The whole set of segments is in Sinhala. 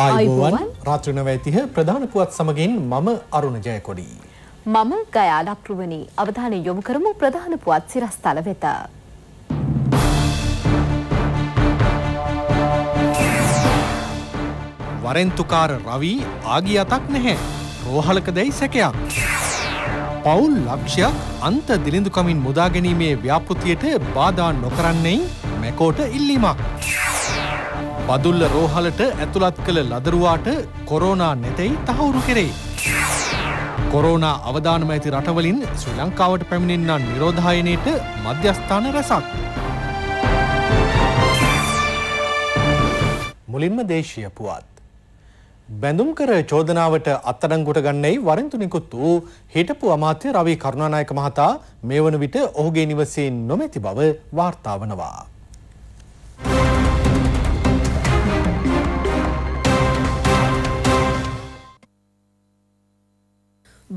අයිබෝවන් රාත්‍රනවඇතිහ ප්‍රධානකුවත් සමගින් මම අරුණ ජයකොඩී. මම ගයා ලක්රුවනි අවධානය යොමු කරමු ප්‍රධාන පුවත් සිරස්ථල වෙත. වරෙන්තුකාර රවී ආගිය අතක් නැහැ රෝහලක දැයි සැකයක්. පවුල් ලක්ෂයක් අන්ත දිලිඳුකමින් මුදාගැනීමේ ව්‍යාපෘතියට බාධා නොකරන්නේ මැකෝට ඉල්ලීමක්. බදුල්ල රෝහලට ඇතුළත් කළ ලදරුවාට කොරෝනා නැතැයි තහවුරු කෙරේ. කොරෝනා අවධානම ඇති රටවලින් ශ්‍රී ලංකාවට පැමිණෙන්න්නන් නිරෝධායනයට මධ්‍යස්ථාන රැසක්. මුලින්ම දේශීය පුවත්. බැඳුම් කර චෝදනාවට අත්තරංගුට ගන්නේ වරින්තු නිකුත් වූ හිටපු අමාත්‍ය රවී කරුණානායක මහතා මේ වන විට ඔහුගේ නිවසයෙන් නොමැති බව වාර්තාවනවා.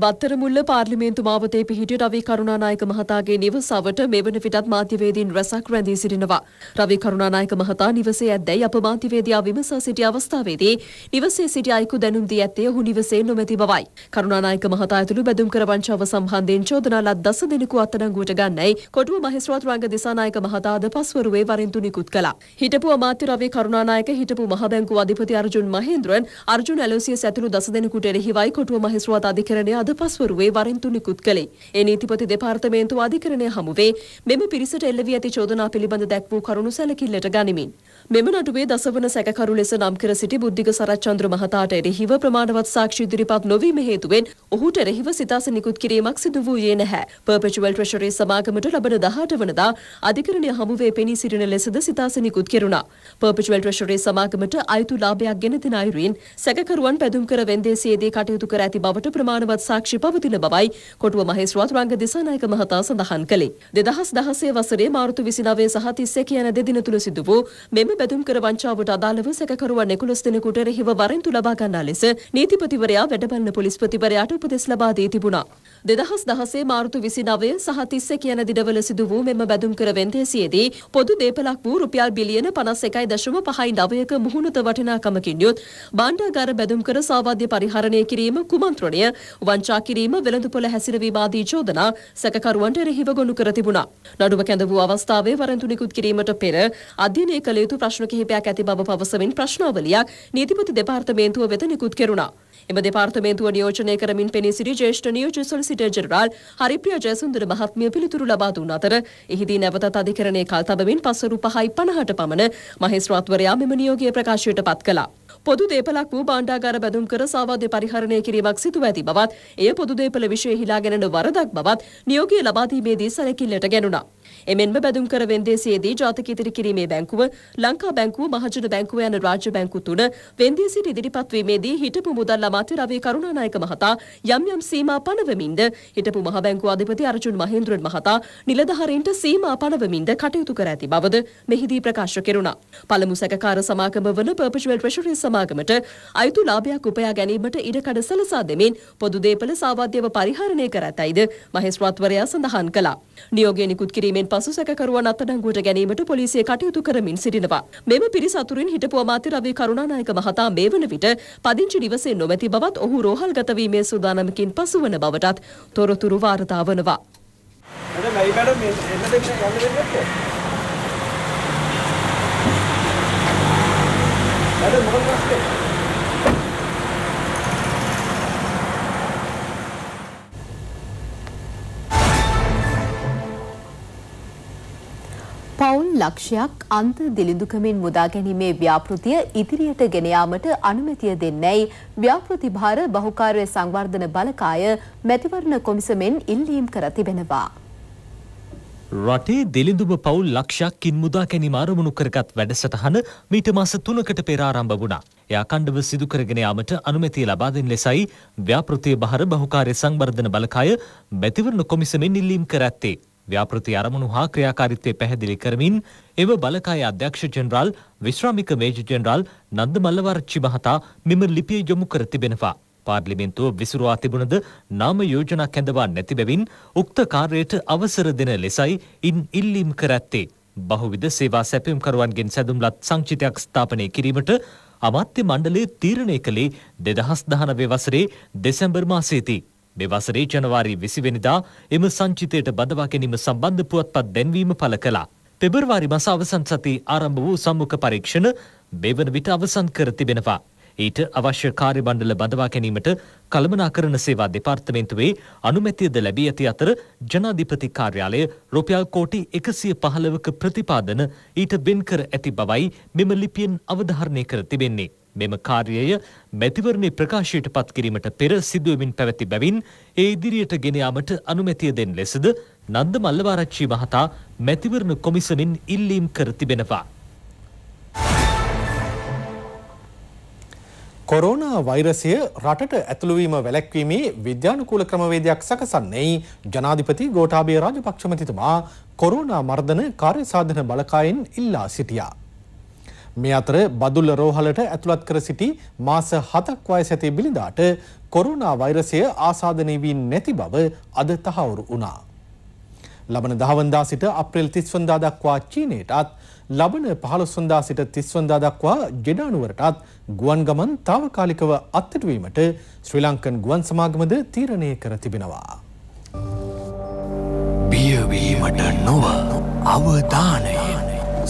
බත්තරමුල්ල පාර්ලිමේන්තු මාවතේ පිහිටි රවි කරුණානායක මහතාගේ නිවසවට මෙවන විටත් මාධ්‍යවේදීන් රැසක් රැඳී සිටිනවා. රවි කරුණානායක මහතා නිවසේ ඇද්දැයි අප මාධ්‍යවේදියා විමසා සිටි අවස්ථාවේදී නිවසේ සිටි අයෙකු දැනුම් දී ඇත්තේ ඔහු නිවසේ නොමැති බවයි. කරුණානායක මහතා ඇතුළු බැදුම් කර වංචාව සම්බන්ධයෙන් චෝදනා ලත් දස දෙනෙකු අත්අඩංගුවට ගන්නයි කොටුව මහේස්ත්‍රාත් රංග දිසානායක මහතා අද පස්වරුවේ වරින්තු නිකුත් කළා. හිටපු අමාත්‍ය රවි කරුණානායක හිටපු මහ බැංකුව අධිපති අර්ජුන් මහේන්ද්‍රන් අර්ජුන් ඇලෝසියස් ඇතුළු දස දෙනෙකුට එරෙහිවයි කොටුව මහේස්ත්‍රාත් අධිකරණය අද පස්වරුවේ වරින්තු නිකුත් කළේ. ඒ නීතිපති දෙපාර්තමේන්තු අධිකරණය හමුවේ මෙම පිරිසට එල්ල වී ඇති චෝදනා පිළිබඳ දැක් වූ කරුණු සැලකිල්ලට ගනිමින් මෙම නඩුවේ දසවන සැකකරු ලෙස නම් කර සිටි බුද්ධික සරච්චන්ද්‍ර මහතාට එරෙහිව ප්‍රමාණවත් සාක්ෂි ඉදිරිපත් නොවීම හේතුවෙන් ඔහුට එරෙහිව සිතාස නිකුත් කිරීමක් සිදු වූයේ නැහැ. පර්පෙචුවල් ට්‍රෙෂරි සමාගමට ලබන 18 වනදා අධිකරණය හමුවේ පෙනී සිටින ලෙසද සිතාස නිකුත් කෙරුණා. පර්පෙචුවල් ට්‍රෙෂරි සමාගමට අයුතු ලාභයක් ගෙන දෙන අයුරින් සැකකරුවන් පැදුම් කර වෙන්දේසියේදී කටයුතු කර ඇති බවට ප්‍රමාණවත් සාක්ෂි පවතින බවයි කොටුව මහේස්ත්‍රාත් රංග දිසානායක මහතා සඳහන් කළේ. 2016 වසරේ මාර්තු 29 සහ 31 යන දෙදින තුල සිදු වූ මෙම බැදුම් කර වංචාවට අදාළව සැකකරුවන් 11 දෙනෙකුට රෙහිව වරෙන්තු ලබා ගන්නා ලෙස නීතිපතිවරයා වැඩබලන පොලිස්පතිවරයාට උපදෙස් ලබා දී තිබුණා. 2016 මාර්තු 29 සහ 30 කියන දිනවල සිදු වූ මෙම බැදුම් කර වෙන්දේසියේදී පොදු දේපලක් වූ රුපියල් බිලියන 51.59ක මුහුණත වටිනාකමකින් යුත් භාණ්ඩාගාර බැදුම් කර සාවාද්‍ය පරිහරණය කිරීම කුමන්ත්‍රණය වංචා කිරීම වෙළඳපොළ හැසිරවීම ආදී චෝදනා සැකකරුවන්ට රෙහිව ගොනු කර තිබුණා. නඩුව කැඳ වූ අවස්ථාවේ වරෙන්තු නිකුත් කිරීමට පෙර අධ්‍යයනය කළ යුතු ප්‍රශ්න කිහිපයක් ඇති බව පවසමින් ප්‍රශ්නාවලියක් නීතිපති දෙපාර්තමේන්තුව වෙත නිකුත් කෙරුණා. එම දෙපාර්තමේන්තුව නියෝජනය කරමින් පෙනී සිටි ජ්‍යෙෂ්ඨ නියෝජ්‍ය සොලිසිටර් ජෙනරාල් හරිප්‍රිය ජයසුන්දර මහත්මිය පිළිතුරු ලබා දුන් අතර එහිදී නැවතත් අධිකරණයේ කල් තබමින් පසරු 5යි 50ට පමණ මහේස්ත්‍රාත්වරයා මෙම නියෝගය ප්‍රකාශයට පත් කළා. පොදු දේපලක් වූ බාණ්ඩාගාර බැඳුම් කර සාවාද්‍ය පරිහරණය කිරීමක් සිදුව ඇති බවත් එය පොදු දේපල විශය හිලාගෙනන වරදක් බවත් නියෝගය ලබාදීමේදී සැලකිල්ලට ගැනුණා. එමෙන්ම බැදුම්කර වෙන්දේසියේදී ජාතික ඉදිරි කිරීමේ බැංකුව, ලංකා බැංකුව, මහජන බැංකුව යන රාජ්‍ය බැංකු තුන වෙන්දේසියට ඉදිරිපත් වීමේදී හිටපු මුදල් අමාත්‍ය රවී කරුණානායක මහතා යම් යම් සීමා පනවමින්ද හිටපු මහ බැංකු අධිපති අර්ජුන් මහේන්ද්‍රන් මහතා නිලධාරීන්ට සීමා පනවමින්ද කටයුතු කර ඇති බවද මෙහිදී ප්‍රකාශ කෙරුණා. පළමු සැකකාර සමාගම වන පර්පචුවල් ට්‍රෙෂරි සමාගමට අයුතු ලාභයක් උපයා ගැනීමට ඉඩකඩ සලසා දෙමින් පොදු දේපල සාවාද්‍යව පරිහරණය කර ඇතයිද මහේස්ත්‍රාත්වරයා සඳහන් කළා. නියෝගය නිකුත් කිරීම කිරීමෙන් පසු සැකකරුවන් අත්අඩංගුවට ගැනීමට පොලිසිය කටයුතු කරමින් සිටිනවා. මෙම පිරිස අතුරින් හිටපු අමාත්‍ය රවි කරුණානායක මහතා මේ වන විට පදිංචි නිවසේ නොමැති බවත් ඔහු රෝහල්ගත වීමේ සූදානමකින් පසුවන බවටත් තොරතුරු වාර්තා වනවා. මැඩම් ඇයි මැඩම් එන්න දෙන්න යන්න දෙන්නේ නැත්තේ? Hadi Murat Başkan. පවුන් ලක්ෂයක් අන්ත දිලිඳුකමින් මුදා ගැනීමේ ව්‍යාපෘතිය ඉදිරියට ගෙන යාමට අනුමැතිය දෙන්නේයි ව්‍යාපෘති භාර බහුකාර්ය සංවර්ධන බලකාය මැතිවරණ කොමිසමෙන් ඉල්ලීම් කර තිබෙනවා. රටේ දිලිඳුම පවුල් ලක්ෂයක්කින් මුදා ගැනීම අරමුණු කරගත් වැඩසටහන මීට මාස තුනකට පෙර ආරම්භ වුණා. එය අඛණ්ඩව සිදු කරගෙන යාමට අනුමැතිය ලබා දෙන ලෙසයි ව්‍යාපෘති භාර බහුකාර්ය සංවර්ධන බලකාය මැතිවරණ කොමිසමෙන් ඉල්ලීම් කර ඇත්තේ. ව්‍යාපෘති අරමුණු හා ක්‍රියාකාරිත්වය පැහැදිලි කරමින් එම බලකාය අධ්‍යක්ෂ ජෙනරාල් විශ්‍රාමික මේජර් ජෙනරාල් නන්ද මල්ලවරච්චි මහතා මෙම ලිපිය යොමු කර තිබෙනවා. පාර්ලිමේන්තුව විසුරුවා තිබුණද නාම යෝජනා කැඳවා නැති බැවින් උක්ත කාර්යයට අවසර දෙන ලෙසයි ඉන් ඉල්ලීම් කර ඇත්තේ. බහුවිධ සේවා සැපයුම්කරුවන්ගෙන් සැදුම්ලත් සංචිතයක් ස්ථාපනය කිරීමට අමාත්‍ය මණ්ඩලය තීරණය කළේ දෙදහස් දහනවේ වසරේ දෙසැම්බර් මාසේදී. මේ වසරේ ජනවාරි 20 වෙනිදා එම සංචිතයට බඳවා ගැනීම සම්බන්ධ පුවත්පත් දැන්වීම පළ කළා. පෙබරවාරි මස අවසන් සති ආරම්භ වූ සම්මුඛ පරීක්ෂණ මෙවන විට අවසන් කර තිබෙනවා. ඊට අවශ්‍ය කාර්ය මණ්ඩල බඳවා ගැනීමට කළමනාකරණ සේවා දෙපාර්තමේන්තුවේ අනුමැතියද ලැබී ඇති අතර ජනාධිපති කාර්යාලය රුපියල් කෝටි 115ක ප්‍රතිපාදන ඊට වෙන් කර ඇති බවයි මෙම ලිපියෙන් අවධාරණය කර තිබෙන්නේ. මෙම කාර්යය මැතිවරණේ ප්‍රකාශයට පත් කිරීමට පෙර සිදුවමින් පැවති බැවින් ඒ ඉදිරියට ගෙන යාමට අනුමැතිය දෙන ලෙසද නන්ද මල්ලවාරච්චි මහතා මැතිවරණ කොමිසමින් ඉල්ලීම් කර තිබෙනවා. කොරෝනා වෛරසය රටට ඇතුළුවීම වැලැක්වීමේ විද්‍යානුකූල ක්‍රමවේදයක් සකසන්නේ ජනාධිපති ගෝඨාභය රාජපක්ෂ මැතිතුමා කොරෝනා මර්ධන කාර්යසාධන බලකායෙන් ඉල්ලා සිටියා. මේ අතර බදුල්ල රෝහලට ඇතුළත් කර සිටි මාස 7ක් වයස ඇති බිලිඳාට කොරෝනා වෛරසය ආසාදනය වී නැති බව අද තහවුරු වුණා. ලබන දහවන්දා සිට අප්‍රේල් 30 වනදා දක්වා චීනයටත් ලබන 15 වනදා සිට 30 වනදා දක්වා ජෙඩා නුවරටත් ගුවන් ගමන් తాවකාලිකව අත්හිටු වීමට ශ්‍රී ලංකන් ගුවන් සමාගමද තීරණය කර තිබෙනවා. බියවීමට නොව අවධානය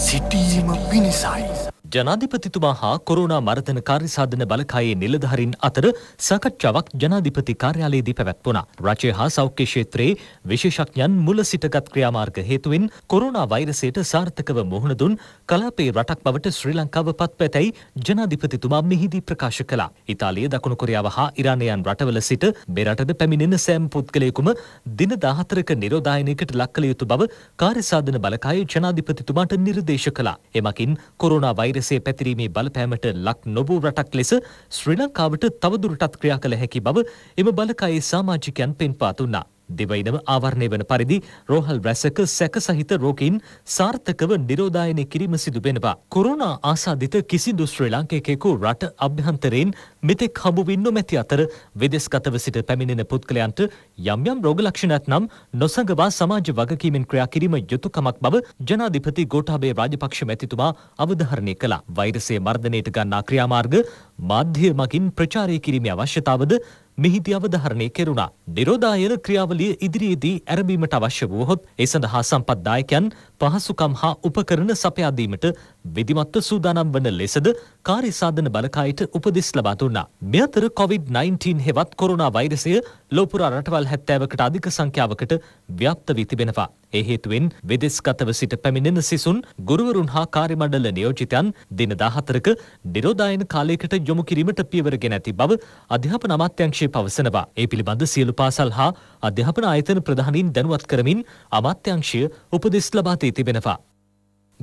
සිටීම පිණිසයි. ජනාධිපතිතුමා හා කොරුණා මරතන කාර්යසාධන බලකායේ නිලධහරින් අතර සකච්ඡාවක් ජනාධිපති කාර්යාලයේදී පැවැත්වුණ. රජය හා සෞඛ්‍ය ක්ෂේත්‍රයේ විශේෂඥන් මුල සිටගත් ක්‍රියාමාර්ග හේතුවෙන් කොරුණා වෛරසයට සාර්ථකව මුහුණ දුන් කලාපේ රටක් බවට ශ්‍රී ලංකාව පත් පැතැයි ජනාධිපතිතුමා මෙහිදී ප්‍රකාශ කළා. ඉතාලිය දකුණු කොරියාව හා ඉරාණයන් රටවල සිට මෙරටද පැමිණෙන සෑම් පුද්ගලයකුම දින දාහතරක නිරෝධායනයකට ලක්කළ යුතු බව කාර්යසාධන බලකායේ ජනාධිපතිතුමාට නිර්දේශ කළා. එමකින් කොරුණා වෛරස එසේ පැතිරීමේ බලපෑමට ලක් නොබූ රටක් ලෙස ශ්‍රී ලංකාවට තවදුරටත් ක්‍රියා කළ හැකි බව එම බලකායේ සාමාජිකයන් පෙන්වා දුන්නා. දෙවයිනම ආවරණය වන පරිදි රෝහල් රැසක සැක සහිත රෝගීන් සාර්ථකව නිරෝධායනය කිරීම සිදු වෙනවා. කොරෝනා ආසාදිත කිසිදු ශ්‍රී ලාංකිකයෙකු රට අභ්‍යන්තරයෙන් මෙතෙක් හමු වී නොමැති අතර විදෙස්ගතව සිට පැමිණෙන පුද්ගලයන්ට යම් යම් රෝග ලක්ෂණ ඇතනම් නොසඟවා සමාජ වගකීමෙන් ක්‍රියා කිරීම යුතුයකමක් බව ජනාධිපති ගෝඨාභය රාජපක්ෂ මැතිතුමා අවධාරණය කළා. වෛරසයේ මර්ධනයට ගන්නා ක්‍රියාමාර්ග මාධ්‍ය මගින් ප්‍රචාරය කිරීමේ අවශ්‍යතාවද මෙහිදී අවධාරණය කෙරුණා. නිරෝධායන ක්‍රියාවලිය ඉදිරියේදී ඇරඹීමට අවශ්‍ය වුවහොත් ඒ සඳහා සම්පත් දායකයන් පහසුකම් හා උපකරණ සපයාදීමට විධිමත්ව සූදානම් වන ලෙසද කාර්යසාධන බලකායට උපදෙස් ලබා දුන්නා. මෙ අතර COVID-19 හෙවත් කොරුණා වෛරසය ලෝපුරා රටවල් හැත්තෑවකට අධික සංඛ්‍යාවකට ව්‍යාප්ත වී තිබෙනවා. ඒ හේතුවෙන් විදෙස්ගතව සිට පැමිණෙන සිසුන් ගුරුවරුන් හා කාර්යමණ්ඩල නියෝජිතයන් දින 14ක නිරෝධායන කාලයකට යොමු කිරීමට පියවරගෙන ඇති බව අධ්‍යාපන අමාත්‍යංශය පවසනවා. ඒ පිළිබඳ සියලු පාසල් හා අධ්‍යාපන ආයතන ප්‍රධානීන් දැනුවත් කරමින් අමාත්‍යංශය උපදෙස් ලබා පවතී තිබෙනවා.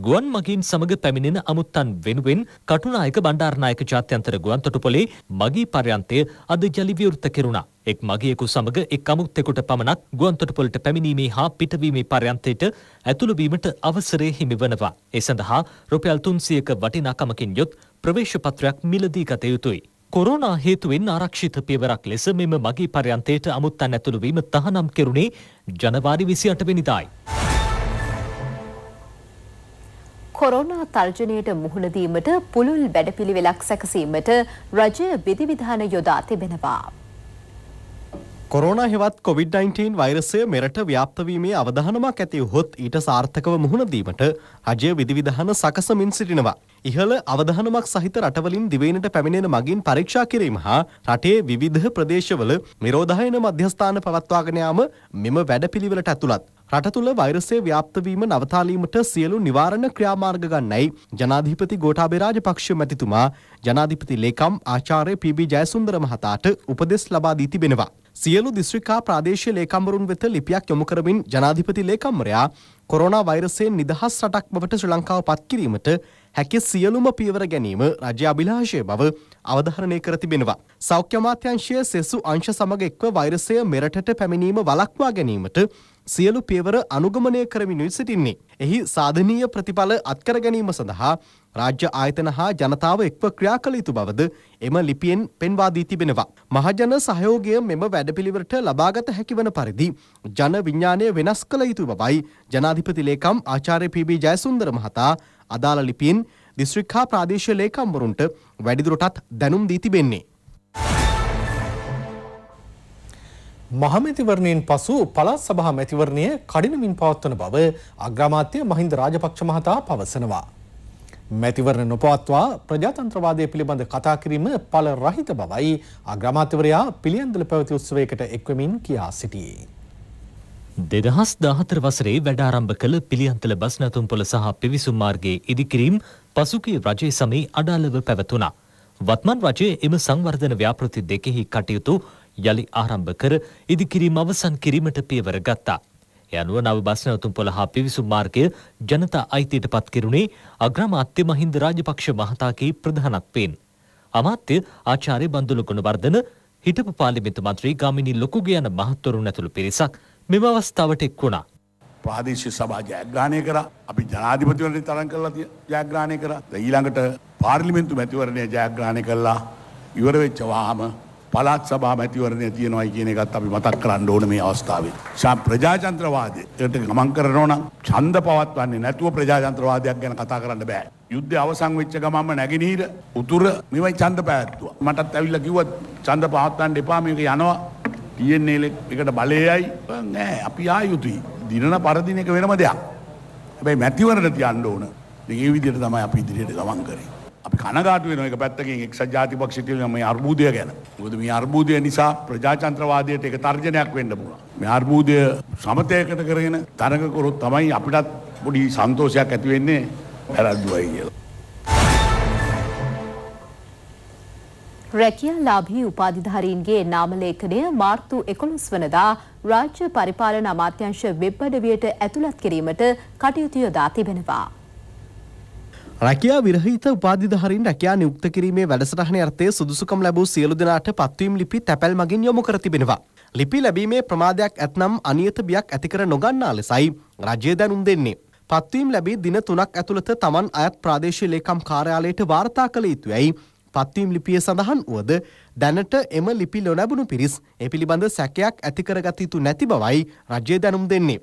ගුවන් මගින් සමඟ පැමිණෙන අමුත්තන් වෙනුවෙන් කටුනායක බණ්ඩාරනායක ජාත්‍යන්තර ගුවන්තොටුපොලේ මගී පර්යන්තය අද ජලි විවෘත කෙරුණා. එක් මගියෙකු සමඟ එක් අමුත්තෙකුට පමණක් ගුවන්තොටුපොලට පැමිණීමේ හා පිටවීමේ පර්යන්තයට ඇතුළුවීමට අවසරය හිමි වනවා. ඒ සඳහා රුපියල් තුන්සියක වටිනාකමකින් යුත් ප්‍රවේශ පත්‍රයක් මිලදී ගත යුතුයි. කොරෝනා හේතුවෙන් ආරක්ෂිත පියවරක් ලෙස මෙම මගී පර්යන්තයට අමුත්තන් ඇතුළුවීම තහනම් කෙරුණේ ජනවාරි විසි අටවෙනිදායි. කොරෝනා තර්ජනයට මුහුණ දීමට පුළුල් වැඩපිළිවෙලක් සැකසීමට රජය විධිවිධාන යොදා තිබෙනවා. කොරෝණ හෙවත් කොවිD-19 වෛරසය මෙරට ව්‍යාප්තවීමේ අවධානමක් ඇති හොත් ඊට සාර්ථකව මුහුණදීමට අජය විධවිධහන සකසමින් සිටිනවා. ඉහළ අවධානමක් සහිත රටවලින් දිවයිනට පැමිණෙන මගින් පරීක්ෂා කිරීම හා රටේ විවිධ ප්‍රදේශවල නිරෝධායන මධ්‍යස්ථාන පවත්වාගෙන යාම මෙම වැඩපිළිවෙලට ඇතුළත්. රට තුළ වෛරසය ව්‍යාප්තවීම නවතාලීමට සියලු නිවාරණ ක්‍රියාමාර්ග ගන්නයි ජනාධිපති ගෝඨාභය රාජපක්ෂ මැතිතුමා ජනාධිපති ලේකම් ආචාර්ය පී.බී. ජයසුන්දර මහතාට උපදෙස් ලබා දී තිබෙනවා. සියලු දිස්ත්‍රික්කා ප්‍රාදේශීය ලේකම්වරුන් වෙත ලිපියක් යොමු කරමින් ජනාධිපති ලේකම්වරයා කොරෝනා වෛරසයෙන් නිදහස් රටක් බවට ශ්‍රී ලංකාව පත් කිරීමට හැකි සියලුම පියවර ගැනීම රජයේ අභිලාෂය බව අවධාරණය කර තිබෙනවා. සෞඛ්‍ය අමාත්‍යාංශය සෙසු අංශ සමග එක්ව වෛරසය මෙරටට පැමිණීම වළක්වා ගැනීමට සියලු පියවර අනුගමනය කරමිනුයි සිටින්නේ. එහි සාධනීය ප්‍රතිඵල අත්කර ගැනීම සඳහා රාජ්‍ය ආයතන හා ජනතාව එක්ව ක්‍රියා කළ යුතු බවද එම ලිපියෙන් පෙන්වා දී තිබෙනවා. මහජන සහයෝගය මෙම වැඩපිළිවෙලට ලබාගත හැකිවන පරිදි ජන විඥානය වෙනස් කළ යුතු බවයි ජනාධිපති ලේකම් ආචාර්ය පී.බී. ජයසුන්දර මහතා අදාළ ලිපියෙන් දිස්ත්‍රික් හා ප්‍රාදේශීය ලේකම්වරුන්ට වැඩිදුරටත් දැනුම් දී තිබෙන්නේ. මහමැතිවරණයෙන් පසු පළාත් සභා මැතිවරණය කඩිනමින් පවත්වන බව අග්‍රාමාත්‍ය මහින්ද රාජපක්ෂ මහතා පවසනවා. මැතිවරණ නොපවත්වා ප්‍රජාතන්ත්‍රවාදය පිළිබඳ කතා කිරීම පළ රහිත බවයි අග්‍රාමාත්‍යවරයා පිළියන්දල පැවති උත්සවයකට එක්වමින් කියා සිටියේ. දෙදහස් දාහතර වසරේ වැඩාරම්භ කළ පිළියන්තල බස්නැතුම්පොළ සහ පිවිසුම් මාර්ගයේ ඉදිකිරීම් පසුගේ රජය සමී අඩාලව පැවතුනා. වත්මන් රජය එම සංවර්ධන ව්‍යාපෘති දෙකෙහි කටයුතු යළි ආරම්භ කර ඉදිකිරීම අවසන් කිරීමට පියවර ගත්තා. යනුව නව බස් නැවතුම් පොළ හා පිවිසුම් මාර්ගය ජනතා අයිතියට පත් කෙරුණේ අග්‍රාමාත්‍ය මහින්ද රාජපක්ෂ මහතාගේ ප්‍රධානත්වයෙන්. අමාත්‍ය ආචාර්ය බන්දුල ගුණවර්ධන හිටපු පාර්ලිමේන්තු මන්ත්‍රී ගාමිණී ලොකුගේ යන මහත්වරුන් ඇතුළු පිරිසක් මෙම අවස්ථාවට එක් වුණා. ප්‍රාදේශ සභා ජයග්‍රහණය කර අපි ජනාධිපතිවරණය තරන් කරලා ජයග්‍රහණය කර ඊළඟට පාර්ලිමෙන්තු මැතිවරණය ජයග්‍රහණය කල්ලා ඉවරවෙච්චවාහම පළාත් සභා මැතිවරණය තියෙනවයි කියන එකත් අපි මතක් කරන්න ඕන මේ අවස්ථාවේ. ශා ප්‍රජාතන්ත්‍රවාදයට ගමන් කරනවා නම් ඡන්ද පවත්වන්නේ නැතුව ප්‍රජාතන්ත්‍රවාදයක් ගැන කතා කරන්න බෑ. යුද්ධ අවසන් වෙච්ච ගමන්ම නැගෙනහිර උතුර මෙවයි ඡන්ද පැවැත්තුවා. මටත් ඇවිල්ලා කිව්වත් ඡන්ද පවත්වන්න එපා මේක යනවා. TNL එකට බලයයි නෑ අපි ආ යුතුයි. දිනන පරදින එක වෙනම දෙයක්. හැබැයි මැතිවරණ තියන්න ඕන. ඒ විදිහට තමයි අපි ඉදිරියට ගමන් කරේ. අපි කනගාට වෙන එක පැත්තකින් එක්සත් ජාතිපක් සිටියන මේ අර්බූදය ගැන. මොකද මේ අර්බූදය නිසා ප්‍රජාතන්ත්‍රවාදයට එක තර්ජනයක් වෙන්න පුළුවන්. මේ අර්බූදය සමතයකට කරගෙන තරඟ කරොත් තමයි අපිටත් පොඩි සන්තෝෂයක් ඇති වෙන්නේ වැරද්දුවයි කියලා. රැකියාලාභී උපාධිධාරීන්ගේ නාමලේඛනය මාර්තු 11 වනදා රාජ්‍ය පරිපාලන අමාත්‍යංශ වෙබ් අඩවියට ඇතුළත් කිරීමට කටයුතු යොදා තිබෙනවා. රැකියා විරහිත උපාධිධාරීන් රැකියා නියුක්ත කිරීමේ වැඩසටහන යටතේ සුදුසුකම් ලැබූ සියලු දෙනාට පත්වීම් ලිපි තැපැල් මගින් යොමු කර තිබෙනවා. ලිපි ලැබීමේ ප්‍රමාදයක් ඇතනම් අනියත බියක් ඇති කර නොගන්නා ලෙසයි රජය දැනුම් දෙන්නේ. පත්වීම් ලැබී දින තුනක් ඇතුළත තමන් අයත් ප්‍රාදේශීය ලේකම් කාර්යාලයට වාර්තා කළ යුතුයයි පත්වීම් ලිපිය සඳහන් වුවද දැනට එම ලිපි නොලැබුණු පිරිස් ඒ පිළිබඳ සැකයක් ඇතිකරගත යුතු නැති බවයි රජය දැනුම් දෙන්නේ.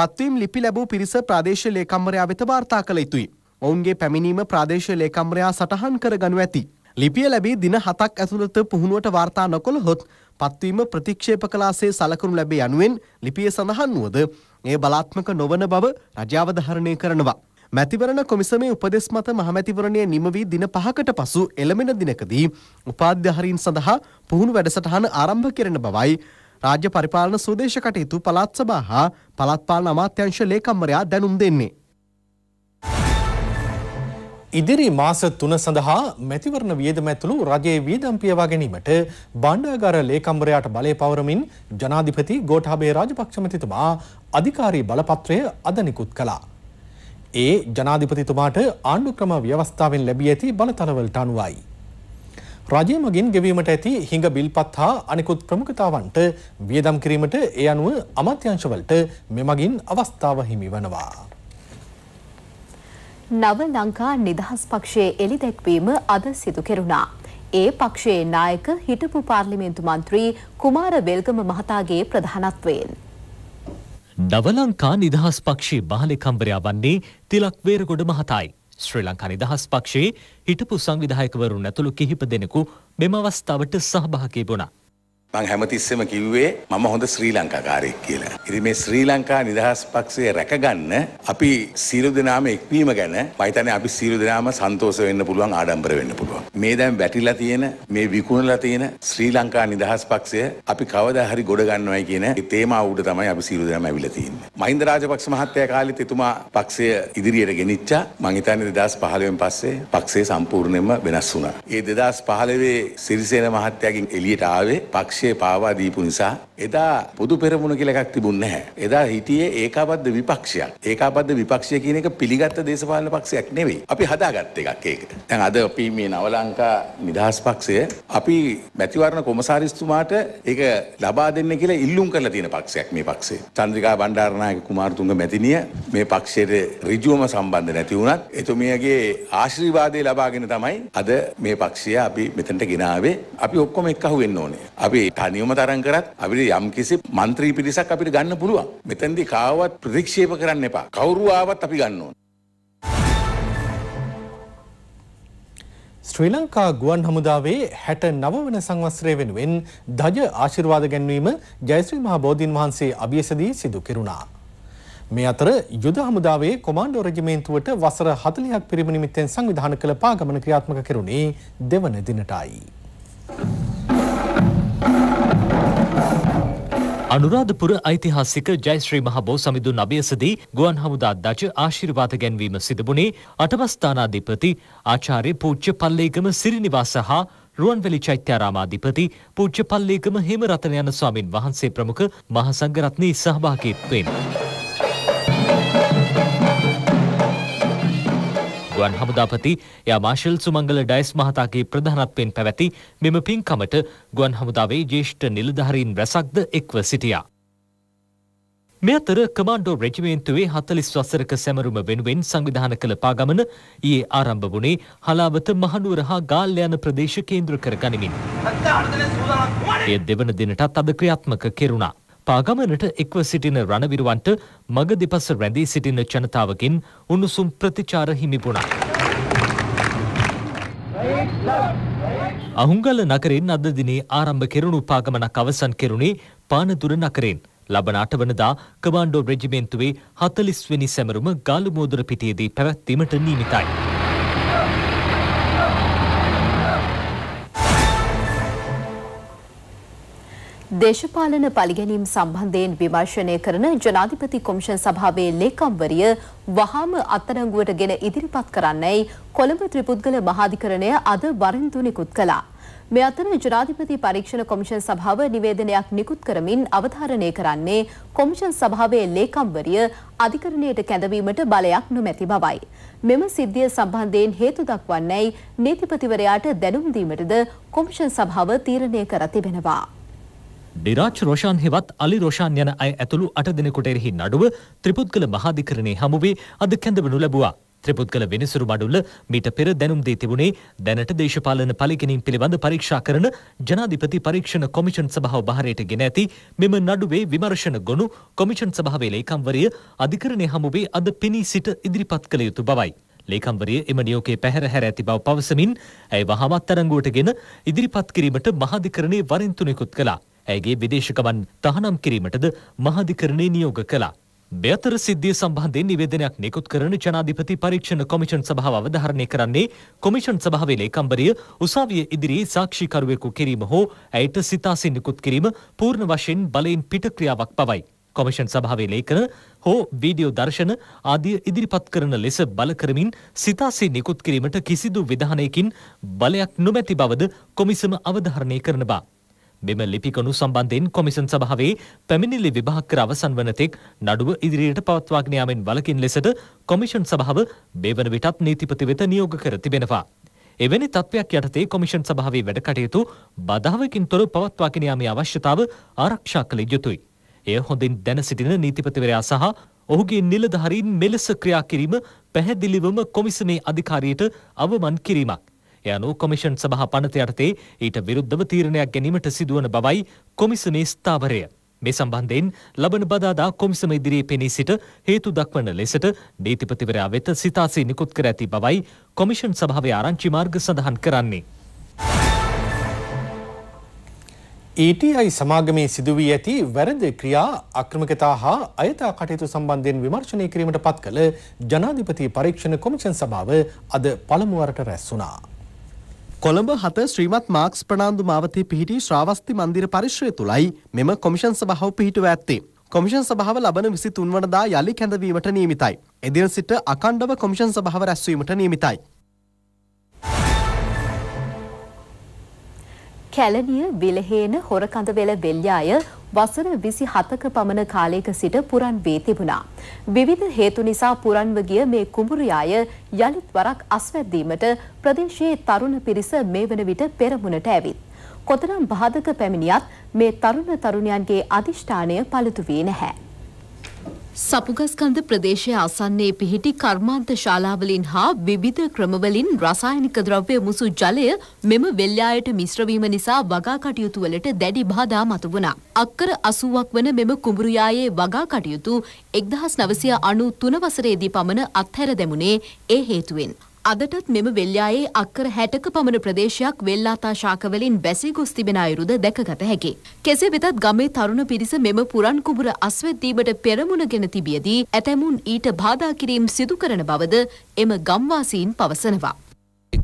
පත්වීම් ලිපි ලැබූ පිරිස ප්‍රාදේශ ලේකම්වරයා වෙත වාර්තා කළ යුතුයි. ඔවුන්ගේ පැමිණීම ප්‍රාදේශීය ලේකම්වරයා සටහන් කර ගනු ඇති. ලිපිය ලැබී දින 7ක් ඇතුළත පුහුණුවට වාර්තා නොකළහොත් පත්වීම ප්‍රතික්ෂේප කලාසේ සලකනු ලැබේ යනුවෙන් ලිපිය සඳහන් වුවද ඒ බලාත්මක නොවන බව රජාවධාරණය කරනවා. මැතිවරණ කොමිසමේ උපදෙස් මත මහමැතිවරණය නිම වී දින පහකට පසු එළමෙන දිනකදී උපාධ්‍යහරීන් සඳහා පුහුණු වැඩසටහන ආරම්භ කෙරෙන බවයි රාජ්‍ය පරිපාලන සුදේශ කටයුතු පළාත් සභා හා පළාත් පාලන අමාත්‍යංශ ලේකම්වරයා දැනුම් දෙන්නේ. ඉදිරි මාස තුන සඳහා මැතිවරණ වියදම ඇතුළු රජයේ වියදම් පියවා ගැනීමට බණ්ඩාගාර ලේකම්වරයාට බලය පවරමින් ජනාධිපති ගෝඨාභය රාජපක්ෂ මැතිතුමා අධිකාරී බලපත්‍රය අද නිකුත් කළා. ඒ ජනාධිපතිතුමාට ආණ්ඩු ක්‍රම ව්‍යවස්ථාවෙන් ලැබී ඇති බලතලවලට අනුවයි. රජය මගින් ගෙවීමට ඇති හිඟ බිල්පත් හා අනිකුත් ප්‍රමුඛතාවන්ට වියදම් කිරීමට ඒ අනුව අමාත්‍යංශවලට මෙමගින් අවස්ථාව හිමි වනවා. නව ලංකා නිදහස් පක්ෂයේ එළිදැක්වීම අද සිදු කෙරුණා. ඒ පක්ෂයේ නායක හිටපු පාර්ලිමේන්තු මන්ත්‍රී කුමාර වෙල්ගම මහතාගේ ප්‍රධානත්වයෙන්. නව ලංකා නිදහස් පක්ෂයේ බාලකම්වරයා වන්නේ තිලක් වේරගොඩ මහතායි. ශ්‍රී ලංකා නිදහස් පක්ෂයේ හිටපු සංවිධායකවරුන් ඇතුළු කිහිප දෙනෙකු මෙම අවස්ථාවට සහභාගී වුණා. මං හැමතිස්සෙම කිව්වේ මම හොඳ ශ්‍රී ලංකාකාරයෙක් කියලා. ඉතින් මේ ශ්‍රී ලංකා නිදහස් පක්ෂය රැකගන්න අපි සියලු දෙනාම එක්වීම ගැන මම හිතන්නේ අපි සියලු දෙනාම සන්තෝෂ වෙන්න පුළුවන් ආඩම්බර වෙන්න පුළුවන්. මේ දැන් වැටිලා තියෙන මේ විකුණලා තියෙන ශ්‍රී ලංකා නිදහස් පක්ෂය අපි කවදා හරි ගොඩ ගන්නවයි කියන තේමාව උඩ තමයි අපි සියලු දෙනාම ඇවිල්ලා තියෙන්නේ. මහින්ද රාජපක්ෂ මහත්තයා කාලෙත් එතුමා පක්ෂය ඉදිරියට ගෙනිච්චා. මං හිතන්නේ 2015 න් පස්සේ පක්ෂය සම්පූර්ණයෙන්ම වෙනස් වුණා. ඒ 2015 සිරිසේන මහත්තයාගෙන් එළියට ආවේ පක්ෂ පක්ෂයේ පාවා දීපු නිසා එදා පොදු පෙරමුණ කියලා එකක් තිබුණ නැහැ. එදා හිටියේ ඒකාබද්ධ විපක්ෂයක්. ඒකාබද්ධ විපක්ෂය කියන එක පිළිගත්ත දේශපාලන පක්ෂයක් නෙවෙයි. අපි හදාගත්ත එකක් ඒක. දැන් අද අපි මේ නව ලංකා නිදහස් පක්ෂය අපි මැතිවරණ කොමසාරිස්තුමාට ඒක ලබා දෙන්න කියලා ඉල්ලුම් කරලා තියෙන පක්ෂයක් මේ පක්ෂය. චන්ද්‍රිකා බණ්ඩාරනායක කුමාරතුංග මැතිනිය මේ පක්ෂයට ඍජුවම සම්බන්ධ නැති වුණත් එතුමියගේ ආශිර්වාදය ලබාගෙන තමයි අද මේ පක්ෂය අපි මෙතනට ගෙනාවේ. අපි ඔක්කොම එක්කහුවෙන්න ඕනේ. අපි තනියම තරන් කරත් අපිට යම් කිසි මන්ත්‍රී පිරිසක් අපිට ගන්න පුළුවන්. මෙතනදී කාවත් ප්‍රතික්ෂේප කරන්න එපා. කවුරු ආවත් අපි ගන්න ඕන. ශ්‍රී ලංකා ගුවන් හමුදාවේ හැට නවවන සංවස්ත්‍රය වෙනුවෙන් දජ ආශිර්වාද ගැන්වීම ජයශ්‍රී මහා බෝධීන් වහන්සේ අභියසදී සිදු කෙරුණා. මේ අතර යුද හමුදාවේ කොමාන්්ඩෝ රජමේන්තුවට වසර හතලියක් පිරිමනිමිත්තෙන් සංවිධාන කළ පාගමන ක්‍රියාත්මක කෙරුණේ දෙවන දිනටයි. අනුරාධපුර ඓතිහාසික ජයශ්‍රී මහබෝ සමිඳු නබියසදී ගුවන් හමුදා අධ්‍යක්ෂ ආශිර්වාද ගැන්වීම සිදුබුණේ අටවස්ථානාධිපති ආචාර්ය පූජ්‍ය පල්ලේගම සිරිනිවාස හා රුවන්වැලි චෛත්‍යාරාමාධිපති පූජ්‍ය පල්ලේගම හේමරතන යන ස්වාමින් වහන්සේ ප්‍රමුඛ මහා සංඝරත්නයේ සහභාගීත්වයෙන්. ගුවන් හමුදාපති යා මාශල් සුමංගල ඩයිස් මහතාගේ ප්‍රධානත්වයෙන් පැවැති මෙම පින්කමට ගුවන් හමුදාවේ ජේෂ්ඨ නිලධාරීන් රැසක්ද එක්ව සිටියා. මේ අතර කමාන්ඩෝ රෙජිමේන්තුවේ හතලිස් වසරක සැමරුම වෙනුවෙන් සංවිධාන කළ පාගමන ඊයේ ආරම්භ වුණේ හලාවත මහනුවර හා ගාල්ල යන ප්‍රදේශ කේන්ද්‍ර කර ගනිමින්. එය දෙවන දිනටත් අද ක්‍රියාත්මක කෙරුණා. පාගමනට එක්ව සිටින රණවිරුවන්ට මග දෙපස රැඳී සිටින ජනතාවකින් උණුසුම් ප්‍රතිචාර හිමිපුණා. අහුංගල නගරෙන් අද දිනේ ආරම්භ කෙරුණු පාගමනක් අවසන් කෙරුණේ පානදුර නගරෙන්. ලබන අටවනදා කමාන්ඩෝ රෙජිමෙන්තුවේ හතලිස්වෙනි සැමරුම ගාලුමෝදර පිටියේදී පැවැත්වීමට නීමිතයි. දේශපාලන පලිගැනීම් සම්බන්ධයෙන් විමර්ශනය කරන ජනාධිපති කොමිෂන් සභාවේ ලේකම්වරිය වහාම අත්අඩංගුවට ගෙන ඉදිරිපත් කරන්නයි කොළඹ ත්‍රිපුද්ගල මහාධිකරණය අද වරින්දු නිකුත් කළා. මේ අතර ජනාධිපති පරීක්ෂණ කොමිෂන් සභාව නිවේදනයක් නිකුත් කරමින් අවධාරණය කරන්නේ කොමිෂන් සභාවේ ලේකම්වරිය අධිකරණයට කැඳවීමට බලයක් නොමැති බවයි. මෙම සිද්ධිය සම්බන්ධයෙන් හේතු දක්වන්නයි නීතිපතිවරයාට දැනුම් දීමටද කොමිෂන් සභාව තීරණය කර තිබෙනවා. ඩිරාච් රෝෂාන් හෙවත් අලි රෝෂාන් යන අය ඇතුළු අට දෙනෙකුට එරෙහි නඩුව ත්‍රිපුද්ගල මහාධිකරණයේ හමුවේ අද කැඳවනු ලැබුවා. ත්‍රිපුද්ගල වෙනසුරු මඩුල්ල මීට පෙර දැනුම් දී තිබුණේ දැනට දේශපාලන පලිගෙනීම් පිළිබඳ පරීක්ෂා කරන ජනාධිපති පරීක්ෂණ කොමිෂන් සභාව බහරයට ගෙන ඇති මෙම නඩුවේ විමර්ශන ගොනු කොමිෂන් සභාවේ ලේකම්වරිය අධිකරණය හමුවේ අද පෙනී සිට ඉදිරිපත් කළ යුතු බවයි. ලේකම්වරිය එම නියෝකයේ පැහැර හැර ඇති බව පවසමින් ඇය වහමත් අරංගුවටගෙන ඉදිරිපත් කිරීමට මහාධිකරණයේ වරින් තුනෙකුත් කළා. ඇගේ විදේශකවන් තහනම් කිරීමටද මහධිකරණය නියෝග කළා. බෙතර සිද්ධිය සම්බන්ධයෙන් නිවේදනයක් නිකුත් කරන ජනාධිපති පරීක්ෂණ කොමිෂන් සභාව අවධාරණය කරන්නේ කොමිෂන් සභාවේ ලේකම්වරිය උසාවිය ඉදිරියේ සාක්ෂිකරුවෙකු කිරීම හෝ ඇයට සිතාසින් නිකුත් කිරීම පූර්ණ වශයෙන් බලයෙන් පිටක්‍රියාවක් පවයි. කොමිෂන් සභාවේ ලේඛන හෝ වීඩියෝ දර්ශන ආදිය ඉදිරිපත් කරන ලෙස බල කරමින් සිතාසේ නිකුත් කිරීමට කිසිදු විධානයකින් බලයක් නොමැති බවද කොමිසම අවධාරණය කරන බා. මෙම ලිපිකණු සම්බන්ධයෙන් කොමිසන් සභාවේ පැමිණිලි විභාග කර අවසන් වන තෙක් නඩුව ඉදිරියට පවත්වාගෙන යාමෙන් වළකින් ලෙසට කොමිෂන් සභාව මේවන විටත් නීතිපති වෙත නියෝග කර තිබෙනවා. එවැනි තත්ත්වයක් යටතේ කොමිෂන් සභාවේ වැඩ කටයුතු බදාවකින් තොර පවත්වාගෙන යාමේ අවශ්‍යතාව ආරක්ෂා කළ යුතුයි. එය හොඳින් දැන සිටින නීතිපතිවරයා සහ ඔහුගේ නිලධහරීන් මෙලෙස ක්‍රියා කිරීම පැහැදිලිවම කොමිසනේ අධිකාරියට අවමන් කිරීමක්. යනු කොමිෂන් සභහ පනත යටතේ ඊට විරුද්ධව තීරණයක් ගැනීමට සිදුවන බවයි කොමිසමේ ස්ථාවරය. මේ සම්බන්ධයෙන් ලබන බදාදා කොමිසම ඉදිරියේ පෙනී සිට හේතු දක්වන ලෙසට නීතිපතිවරයා වෙත සිතාසී නිකුත් කර ඇති බවයි කොමිෂන් සභාවේ ආරංචි මාර්ග සඳහන් කරන්නේ. ETI සමාගමේ සිදුවී ඇති වැරද ක්‍රියා අක්‍රමිකතා හා අයතා කටයුතු සම්බන්ධයෙන් විමර්ශනය කිරීමට පත් කළ ජනාධිපති පරීක්ෂණ කොමිෂන් සභාව අද පළමුවරට රැස් වුණා. කොළඹ හත ශ්‍රීමත් මාක්ස් ප්‍රනාන්දු මාවතේ පිහිටි ශ්‍රාවස්ති මන්දිර පරිශ්‍රය තුළයි මෙම කොමිෂන් සභාව පිහිටුව ඇත්තේ. කොමිෂන් සභාව ලබන විසි තුන්වනදා යළි කැඳවීමට නියමිතයි. එදින සිට අකණ්ඩව කොමිෂන් සභාව රැස්වීමට නියමිතයි. කැලනිය විලහේන හොරකඳවෙල වෙල්යාය වසර 27ක පමණ කාලයක සිට පුරන් වී තිබුණා. විවිධ හේතු නිසා පුරන්ව ගිය මේ කුඹුරියාය යලිත් වරක් අස්වැද්දීමට ප්‍රදේශයේ තරුණ පිරිස මේ වන විට පෙරමුණට ඇවිත්. කොතරම් බාධක පැමිණියත් මේ තරුණ තරුණයන්ගේ අධිෂ්ඨානය පළතු වී නැහැ. සපුගස්කන්ද ප්‍රදේශය අසන්නේ පිහිටි කර්මාන්ත ශාලාවලින් හා විවිධ ක්‍රමවලින් රසායනික ද්‍රව්‍ය මුසු ජලය මෙම වෙල්ලායට මිශ්‍රවීම නිසා වගා කටයුතු වලට දැඩි බාධා මතු වුණා. අක්කර 80ක් වන මෙම කුඹුරුයායේ වගා කටයුතු 1993 වසරේදී පමණ අත්හැර දැමුණේ ඒ හේතුවෙන්. අදටත් මෙම වෙල්යායේ අක්කර 60ක පමණ ප්‍රදේශයක් වෙල්ලාතා ශාකවලින් බැසී ගොස් තිබෙන අයුරුද දැකගත හැකි. කෙසේ වෙතත් ගමේ තරුණ පිරිස මෙම පුරන් කුඹුර අස්වැද්දීමට පෙරමුණගෙන තිබියදී ඇතැමුන් ඊට බාධා කිරීම සිදු කරන බවද එම ගම්වාසීන් පවසනවා.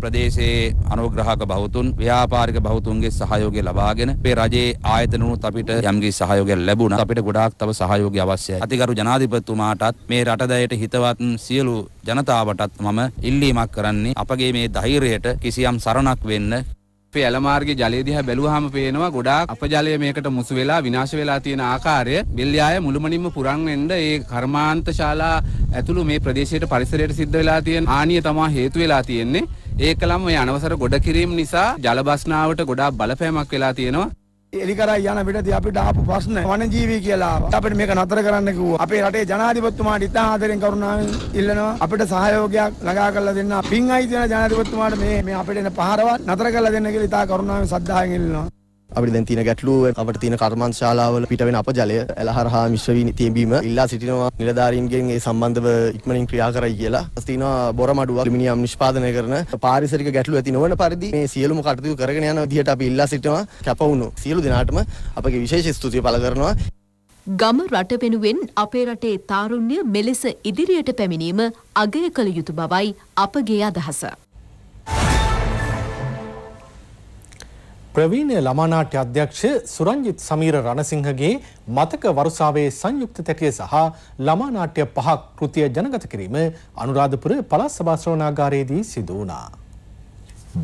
ප්‍රදේශයේ අනුග්‍රහක බෞතුන් ව්‍යාපාරික බෞතුන්ගේ සහයෝගය ලබාගෙන අපේ රජයේ ආයතන උනුත් අපිට යම්කිසි සහයෝගයක් ලැබුණා. අපිට ගොඩාක් තව සහයෝගය අවශ්‍යයි. අතිගරු ජනාධිපතිතුමාටත් මේ රටදයට හිතවත් සියලු ජනතාවටත් මම ඉල්ලීමක් කරන්නේ අපගේ මේ ධෛර්යයට කිසියම් සරණක් වෙන්න අපේ ඇලමාර්ගේ ජලය දිහා බැලුවාම පේනවා ගොඩාක් අපජලය මේකට මුසු වෙලා විනාශ වෙලා තියෙන ආකාරය බෙල්යාය මුළුමනින්ම පුරන් වෙන්න ඒ කර්මාන්ත ශාලා ඇතුළු මේ ප්‍රදේශයේ පරිසරයට සිද්ධ වෙලා තියෙන හානිය තමයි හේතු වෙලා තියෙන්නේ ඒකලම මේ අනවසර ගොඩ කිරීම නිසා ජලබස්නාවට ගොඩාක් බලපෑමක් වෙලා තියෙනවා. එලිකරා යන පිටදී අපිට ආපු ප්‍රශ්න වනජීවී කියලා ආවා. අපිට මේක නතර කරන්න කිව්වා. අපේ රටේ ජනාධිපතිතුමාට ඉතා ආදරෙන් කරුණාවෙන් ඉල්ලනවා අපිට සහයෝගයක් ළඟා කරලා දෙන්න. පින් අයිති වෙන ජනාධිපතිතුමාට මේ මේ අපිට එන පහරවත් නතර කරලා දෙන්න කියලා ඉතා කරුණාවෙන් සද්ධායෙන් ඉල්ලනවා. අපිට දැන් තියෙන ගැටලුව අපිට තියෙන කර්මාන්ත ශාලාවල පිට වෙන අපජලය ඇලහරහා මිශ්‍ර වී තිබීම ඉල්ලා සිටිනවා නිලධාරීන්ගෙන් ඒ සම්බන්ධව ඉක්මනින් ක්‍රියා කරයි කියලා. තියෙනවා බොරමඩුව ඇලුමිනියම් නිෂ්පාදනය කරන පාරිසරික ගැටලු ඇති නොවන පරිදි මේ සියලුම කටයුතු කරගෙන යන විදිහට අපි ඉල්ලා සිටිනවා. කැප වුණු සියලු දෙනාටම අපගේ විශේෂ ස්තුතිය පළ කරනවා. ගම රට වෙනුවෙන් අපේ රටේ තාරුණ්‍ය මෙලෙස ඉදිරියට පැමිණීම අගය කළ යුතු බවයි අපගේ අදහස. ප්‍රවීණ ළමානාට්‍ය අධ්‍යක්ෂ සුරංජිත් සමීර රණසිංහගේ මතක වරුසාවේ සංයුක්ත තැටිය සහ ළමානාට්‍ය පහක් කෘතිය ජනගත කිරීම අනුරාධපුර පළාත් සභා ශ්‍රවණාගාරයේදී සිදු වුණා.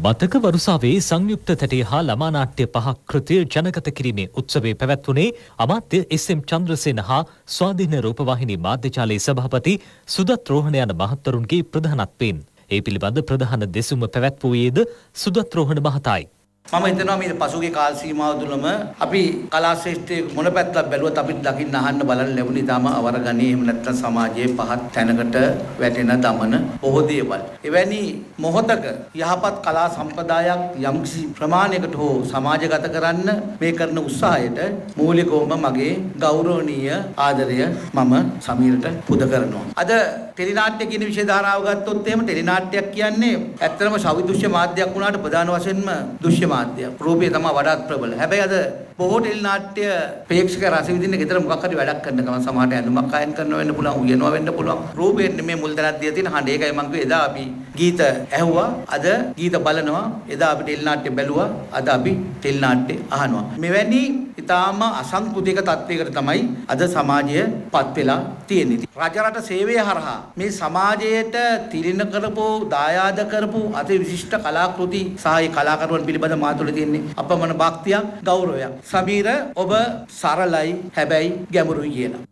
මතක වරුසාවේ සංයුක්ත තැටිය හා ළමානාට්‍ය පහක් කෘතිය ජනගත කිරීමේ උත්සවය පැවැත්වුණේ අමාත්‍ය එස්.එම්. චන්ද්‍රසේන හා ස්වාධීන රූපවාහිනී මාධ්‍යජාලයේ සභාපති සුදත් රෝහණ යන මහත්වරුන්ගේ ප්‍රධානත්වයෙන් ඒ පිළිබඳ ප්‍රධාන දෙසුම පැවැත්වුවේද සුදත් රෝහණ මහතායි. මම හිතනවා මේ පසුගිය කාල සීමාව තුළම අපි කලා ශ්‍රේෂ්ඨයේ මොන පැත්තක් බැලුවත් අපිත් දකින්න අහන්න බලන්න ලැබුණේ තාම අවරගණේ එහෙම නැත්නම් සමාජයේ පහත් තැනකට වැටෙන දමන බොහෝ දේවල්. එවැනි මොහොතක යහපත් කලා සම්පදායක් යම්කිසි ප්‍රමාණයකට හෝ සමාජගත කරන්න මේ කරන උත්සාහයට මූලිකවම මගේ ගෞරවනීය ආදරය මම සමීරට පුද කරනවා. අද ටෙලිනාට්‍ය කියන විෂය ධාරාව ගත්තොත් එහෙම ටෙලිනාට්‍යයක් කියන්නේ ඇත්තම සවිදෘශ්‍ය මාධ්‍යයක් වුණාට ප්‍රධාන වශයෙන්ම දෘශ්‍ය මාධ්‍යයක්. රූපය තමයි වඩාත් ප්‍රබල. හැබැයි අද බොහෝ ටෙලි නාට්‍ය ප්‍රේක්ෂක රස විඳින්න ගෙදර මොකක් හරි වැඩක් කරන්න ගමන් සමහරට ඇඳුමක් අයන් කරන්න වෙන්න පුළුවන්, උයනවා වෙන්න පුළුවන්. රූපයෙන් මේ මුල් දණක් දීලා තියෙන හඬ ඒකයි මම කිව්වේ එදා අපි ගීත ඇහුවා, අද ගීත බලනවා. එදා අපි ටෙලි නාට්‍ය බැලුවා, අද අපි ටෙලි නාට්‍ය අහනවා. මෙවැනි ඉතාම අසංකෘතික තත්ත්වයකට තමයි අද සමාජය පත් වෙලා තියෙන්නේ. රජරට සේවය හරහා මේ සමාජයට තිලින කරපු දායාද කරපු අති විශිෂ්ට කලාකෘති සහ කලාකරුවන් පිළිබඳ මා තුළ තියෙන්නේ අපමණ භක්තියක් ගෞරවයක්. සමීර ඔබ සරලයි හැබැයි ගැඹුරුයි කියලා.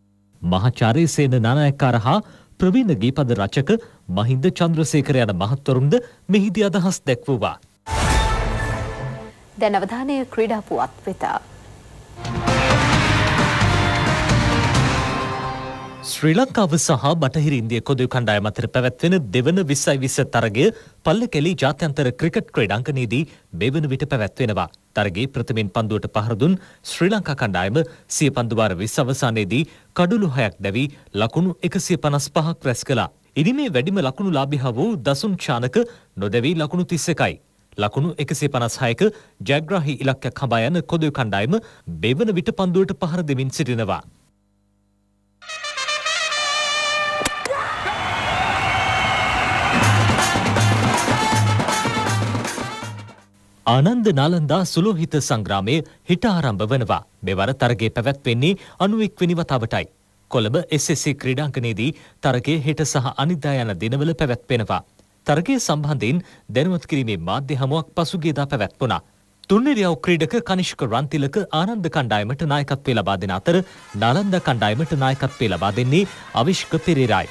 මහාචාර්යසේන නානායක්කාර හා ප්‍රවීණ ගීපද රචක මහින්ද චන්ද්‍රසේකර යන මහත්වරුන්ද මෙහිදී අදහස් දැක්වුවා. දැනවධානය ක්‍රීඩා පුවත් වෙතා. ශ්‍රී ලංකාව සහ බටහිර ඉන්දිය කොදු කණ්ඩායම අතර පැවැත්වෙන දෙවන විස්සයි විස්ස තරගය පල්ලකෙලි ජාත්‍යන්තර ක්‍රිකට් ක්‍රීඩාංගණයේදී මෙවන විට පැවැත්වෙනවා. තරගේ ප්‍රථමයෙන් පන්දුවට පහරදුන් ශ්‍රී ලංකා කණ්ඩායම සිය පන්දුවාර විස් අවසානයේදී කඩුළු හයක් දැවී ලකුණු එකසිය පනස් පහක් රැස් කළා. ඉදි මේ වැඩිම ලකුණු ලාභිහා වූ දසුන් චානක නොදැවී ලකුණු තිස් එකයි. ලකුණු එකසේ පනස්හයක ජැග්‍රහි ඉලක්කයක් හබා යන කොදය කණ්ඩායම බෙවන විට පන්දුවට පහර දෙමින් සිටිනවා. ආනන්ද නලන්දා සුලෝහිත සංග්‍රාමය හිට ආරම්භ වනවා. මෙවර තරගේ පැවැත්වෙන්නේ අනුවෙක් වෙනි වතාවටයි. කොළඹ SSC ක්‍රීඩාංගණයේදී තරගය හෙට සහ අනිද්දා යන දිනවල පැවැත්වෙනවා. තරගය සම්බන්ධයෙන් දැනුවත් කිරීමේ මාධ්‍ය හමුවක් පසුගියදා පැවැත්වුණා. තුන්නිරියව් ක්‍රීඩක කනිෂ්ක රන්තිලක ආනන්ද කණ්ඩායමට නායකත්වය ලබා දෙන අතර නලන්ද කණ්ඩායමට නායකත්වය ලබා දෙන්නේ අවිශ්ක පෙරේරායි.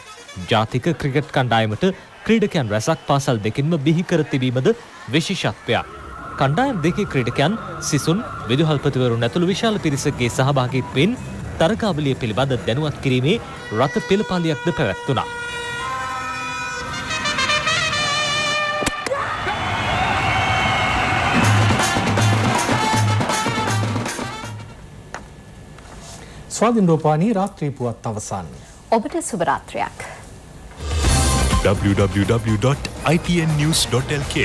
ජාතික ක්‍රිකට් කණ්ඩායමට ක්‍රීඩකයන් රැසක් පාසල් දෙකින්ම බිහි කර තිබීමද විශේෂත්වයක්. කණ්ඩායම් දෙකේ ක්‍රීඩකයන් සිසුන් විදුහල්පතිවරුන් ඇතුළු විශාල පිරිසගේ සහභාගීත්වයෙන් තරකාවලිය පිළිබඳ දැනුවත් කිරීමේ රථ පෙළපාලියක්ද පැවැත්වුණා. ස්වාධින් රෝපානී රාත්‍රී පුවත් අවසන්. ඔබට සුභරාත්‍රයක්. www.itnnews.lk